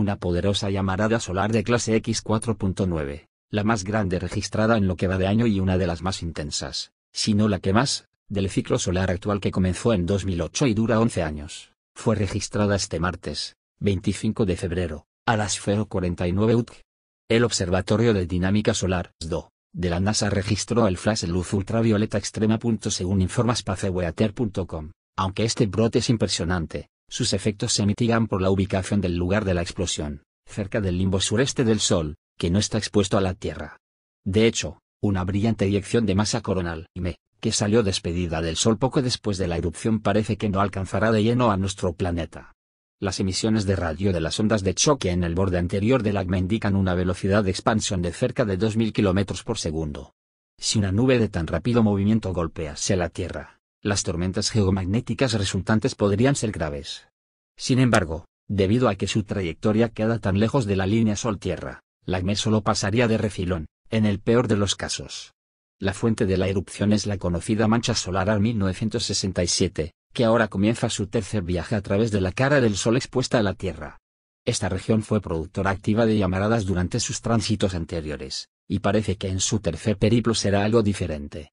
una poderosa llamarada solar de clase X4.9, la más grande registrada en lo que va de año y una de las más intensas, si no la que más, del ciclo solar actual que comenzó en 2008 y dura 11 años, fue registrada este martes, 25 de febrero, a las 049 UTC. El Observatorio de Dinámica Solar SDO, de la NASA registró el flash luz ultravioleta extrema. Según informa spaceweather.com, aunque este brote es impresionante, sus efectos se mitigan por la ubicación del lugar de la explosión, cerca del limbo sureste del Sol, que no está expuesto a la Tierra. De hecho, una brillante eyección de masa coronal M, que salió despedida del Sol poco después de la erupción parece que no alcanzará de lleno a nuestro planeta. Las emisiones de radio de las ondas de choque en el borde anterior del ACME indican una velocidad de expansión de cerca de 2.000 km por segundo. Si una nube de tan rápido movimiento golpease la Tierra, las tormentas geomagnéticas resultantes podrían ser graves. Sin embargo, debido a que su trayectoria queda tan lejos de la línea Sol-Tierra, la GME solo pasaría de refilón, en el peor de los casos. La fuente de la erupción es la conocida mancha solar al 1967, que ahora comienza su tercer viaje a través de la cara del Sol expuesta a la Tierra. Esta región fue productora activa de llamaradas durante sus tránsitos anteriores, y parece que en su tercer periplo será algo diferente.